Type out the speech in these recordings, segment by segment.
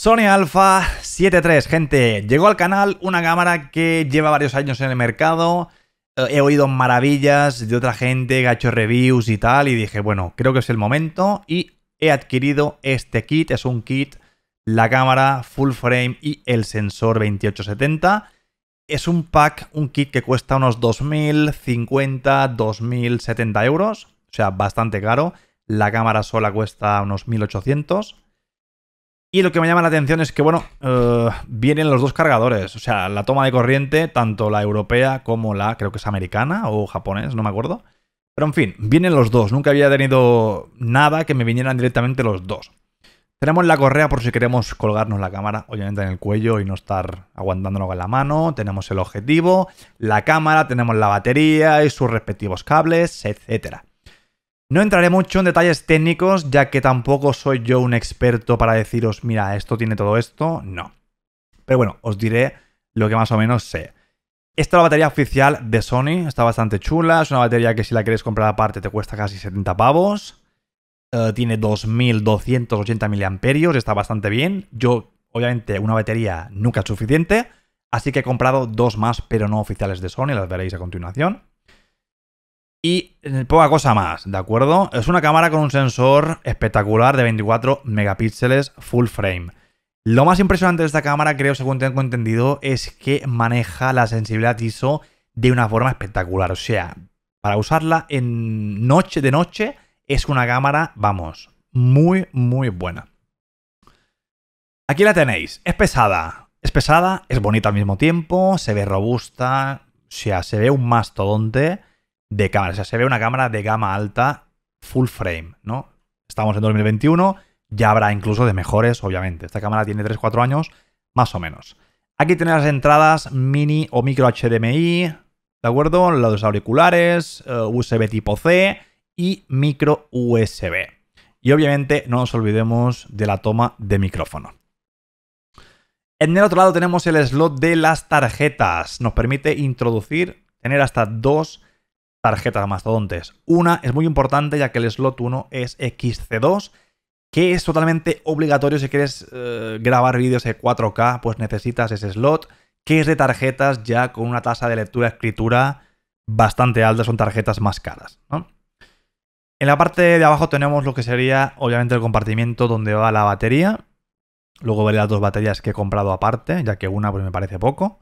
Sony Alpha 7.3, gente, llegó al canal una cámara que lleva varios años en el mercado. Eh, he oído maravillas de otra gente que reviews y tal, y dije, bueno, creo que es el momento. Y he adquirido este kit, es un kit, la cámara full frame y el sensor 2870. Es un pack, un kit que cuesta unos 2.050, 2.070 euros, o sea, bastante caro. La cámara sola cuesta unos 1.800 y lo que me llama la atención es que, bueno, eh, vienen los dos cargadores. O sea, la toma de corriente, tanto la europea como la, creo que es americana o japonés, no me acuerdo. Pero en fin, vienen los dos. Nunca había tenido nada que me vinieran directamente los dos. Tenemos la correa por si queremos colgarnos la cámara, obviamente en el cuello y no estar aguantándolo con la mano. Tenemos el objetivo, la cámara, tenemos la batería y sus respectivos cables, etcétera. No entraré mucho en detalles técnicos, ya que tampoco soy yo un experto para deciros, mira, esto tiene todo esto, no. Pero bueno, os diré lo que más o menos sé. Esta es la batería oficial de Sony, está bastante chula, es una batería que si la queréis comprar aparte te cuesta casi 70 pavos. Eh, tiene 2.280 miliamperios, está bastante bien. Yo, obviamente, una batería nunca es suficiente, así que he comprado dos más, pero no oficiales de Sony, las veréis a continuación. Y poca cosa más, ¿de acuerdo? Es una cámara con un sensor espectacular de 24 megapíxeles full frame. Lo más impresionante de esta cámara, creo, según tengo entendido, es que maneja la sensibilidad ISO de una forma espectacular. O sea, para usarla en noche de noche es una cámara, vamos, muy, muy buena. Aquí la tenéis, es pesada. Es pesada, es bonita al mismo tiempo, se ve robusta, o sea, se ve un mastodonte de cámara. se ve una cámara de gama alta, full frame, ¿no? Estamos en 2021, ya habrá incluso de mejores, obviamente. Esta cámara tiene 3-4 años, más o menos. Aquí tiene las entradas mini o micro HDMI, ¿de acuerdo? Los auriculares, eh, USB tipo C y micro USB. Y obviamente no nos olvidemos de la toma de micrófono. En el otro lado tenemos el slot de las tarjetas. Nos permite introducir, tener hasta dos tarjetas mastodontes. Una es muy importante ya que el slot 1 es XC2, que es totalmente obligatorio si quieres eh, grabar vídeos de 4K, pues necesitas ese slot, que es de tarjetas ya con una tasa de lectura-escritura bastante alta, son tarjetas más caras. En la parte de abajo tenemos lo que sería obviamente el compartimiento donde va la batería. Luego veré las dos baterías que he comprado aparte, ya que una pues, me parece poco.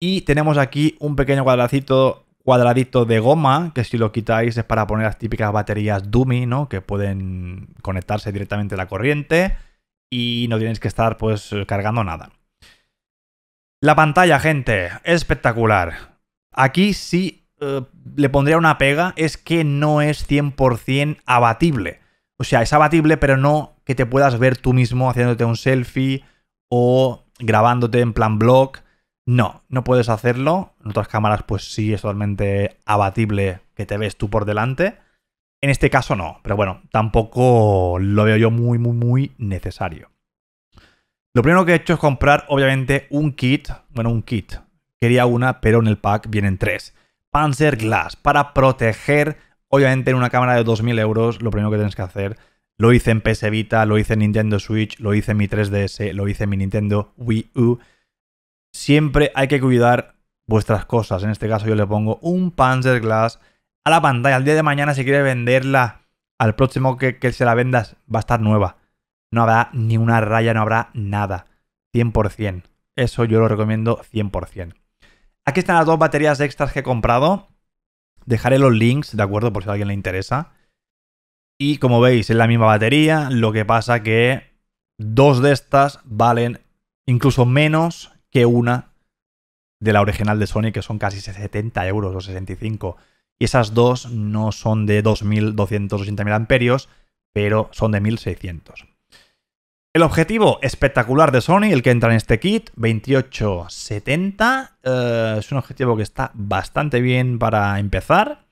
Y tenemos aquí un pequeño cuadracito cuadradito de goma, que si lo quitáis es para poner las típicas baterías dummy, ¿no? Que pueden conectarse directamente a la corriente y no tienes que estar pues cargando nada. La pantalla, gente, espectacular. Aquí sí eh, le pondría una pega, es que no es 100% abatible. O sea, es abatible, pero no que te puedas ver tú mismo haciéndote un selfie o grabándote en plan blog. No, no puedes hacerlo. En otras cámaras, pues sí, es totalmente abatible que te ves tú por delante. En este caso no, pero bueno, tampoco lo veo yo muy, muy, muy necesario. Lo primero que he hecho es comprar, obviamente, un kit. Bueno, un kit. Quería una, pero en el pack vienen tres. Panzer Glass, para proteger, obviamente, en una cámara de 2.000 euros, lo primero que tienes que hacer. Lo hice en PS Vita, lo hice en Nintendo Switch, lo hice en mi 3DS, lo hice en mi Nintendo Wii U siempre hay que cuidar vuestras cosas. En este caso yo le pongo un Panzerglass a la pantalla. al día de mañana si quiere venderla al próximo que, se la vendas va a estar nueva. No habrá ni una raya, no habrá nada. 100%. Eso yo lo recomiendo 100%. Aquí están las dos baterías extras que he comprado. Dejaré los links, ¿de acuerdo? Por si a alguien le interesa. Y como veis, es la misma batería, lo que pasa que dos de estas valen incluso menos que una de la original de Sony, que son casi 70 euros o 65. Y esas dos no son de 2.280.000 amperios, pero son de 1.600. El objetivo espectacular de Sony, el que entra en este kit, 2870, eh, es un objetivo que está bastante bien para empezar.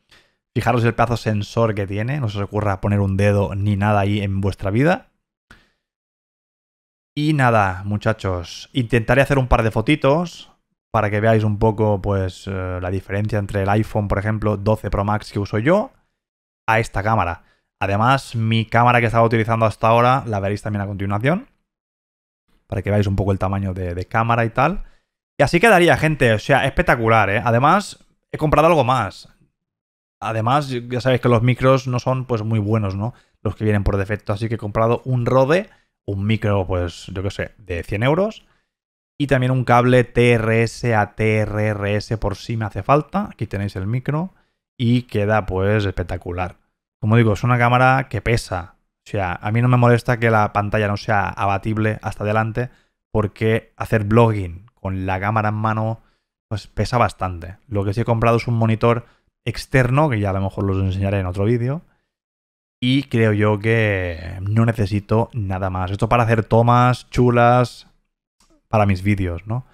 Fijaros el pedazo sensor que tiene, no se os ocurra poner un dedo ni nada ahí en vuestra vida. Y nada, muchachos, intentaré hacer un par de fotitos para que veáis un poco pues eh, la diferencia entre el iPhone, por ejemplo, 12 Pro Max que uso yo a esta cámara. Además, mi cámara que estaba utilizando hasta ahora la veréis también a continuación para que veáis un poco el tamaño de, de cámara y tal. Y así quedaría, gente, o sea, espectacular, ¿eh? Además, he comprado algo más. Además, ya sabéis que los micros no son pues muy buenos, ¿no? Los que vienen por defecto, así que he comprado un Rode un micro, pues yo qué sé, de 100 euros. Y también un cable TRS a TRRS por si me hace falta. Aquí tenéis el micro. Y queda pues espectacular. Como digo, es una cámara que pesa. O sea, a mí no me molesta que la pantalla no sea abatible hasta adelante. Porque hacer blogging con la cámara en mano pues pesa bastante. Lo que sí he comprado es un monitor externo, que ya a lo mejor los enseñaré en otro vídeo y creo yo que no necesito nada más. Esto para hacer tomas chulas para mis vídeos, ¿no?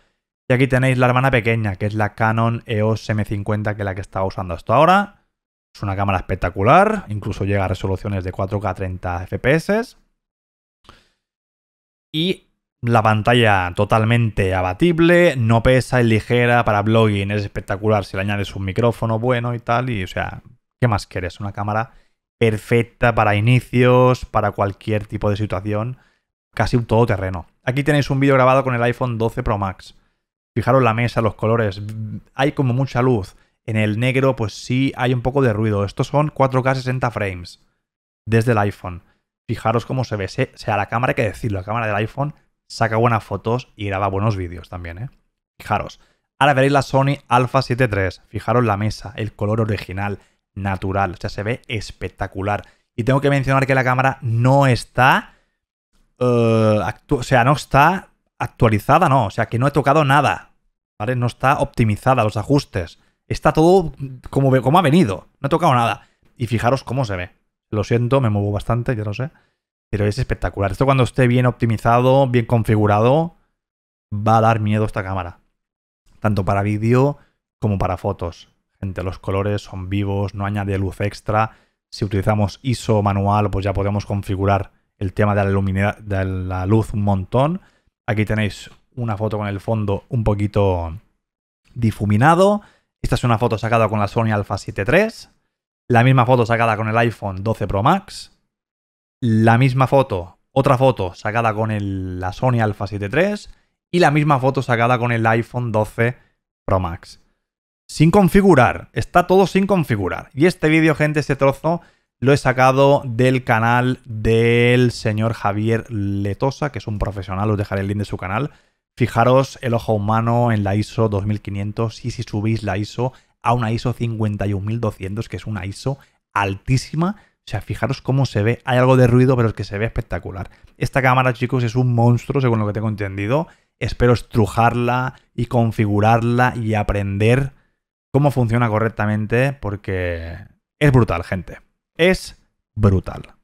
Y aquí tenéis la hermana pequeña, que es la Canon EOS M50, que es la que estaba usando hasta ahora. Es una cámara espectacular, incluso llega a resoluciones de 4K 30 FPS. Y la pantalla totalmente abatible, no pesa, y ligera para blogging, es espectacular. Si le añades un micrófono bueno y tal, y o sea, ¿qué más quieres? Una cámara perfecta para inicios, para cualquier tipo de situación, casi un todoterreno. Aquí tenéis un vídeo grabado con el iPhone 12 Pro Max. Fijaros la mesa, los colores, hay como mucha luz. En el negro pues sí hay un poco de ruido. Estos son 4K 60 frames desde el iPhone. Fijaros cómo se ve. O sea la cámara hay que decirlo, la cámara del iPhone saca buenas fotos y graba buenos vídeos también, ¿eh? Fijaros. Ahora veréis la Sony Alpha 7 III. Fijaros la mesa, el color original, natural. O sea, se ve espectacular. Y tengo que mencionar que la cámara no está... Eh, o sea, no está actualizada, no. O sea, que no he tocado nada. ¿Vale? No está optimizada los ajustes. Está todo como, como ha venido. No he tocado nada. Y fijaros cómo se ve. Lo siento, me muevo bastante, ya no sé. Pero es espectacular. Esto cuando esté bien optimizado, bien configurado, va a dar miedo esta cámara. Tanto para vídeo como para fotos. Gente, los colores son vivos, no añade luz extra. Si utilizamos ISO manual, pues ya podemos configurar el tema de la, de la luz un montón. Aquí tenéis una foto con el fondo un poquito difuminado. Esta es una foto sacada con la Sony Alpha 7 III. La misma foto sacada con el iPhone 12 Pro Max. La misma foto, otra foto sacada con la Sony Alpha 7 III. Y la misma foto sacada con el iPhone 12 Pro Max sin configurar. Está todo sin configurar. Y este vídeo, gente, este trozo lo he sacado del canal del señor Javier Letosa, que es un profesional. Os dejaré el link de su canal. Fijaros el ojo humano en la ISO 2500 y si subís la ISO a una ISO 51200, que es una ISO altísima. O sea, fijaros cómo se ve. Hay algo de ruido, pero es que se ve espectacular. Esta cámara, chicos, es un monstruo, según lo que tengo entendido. Espero estrujarla y configurarla y aprender cómo funciona correctamente porque es brutal, gente. Es brutal.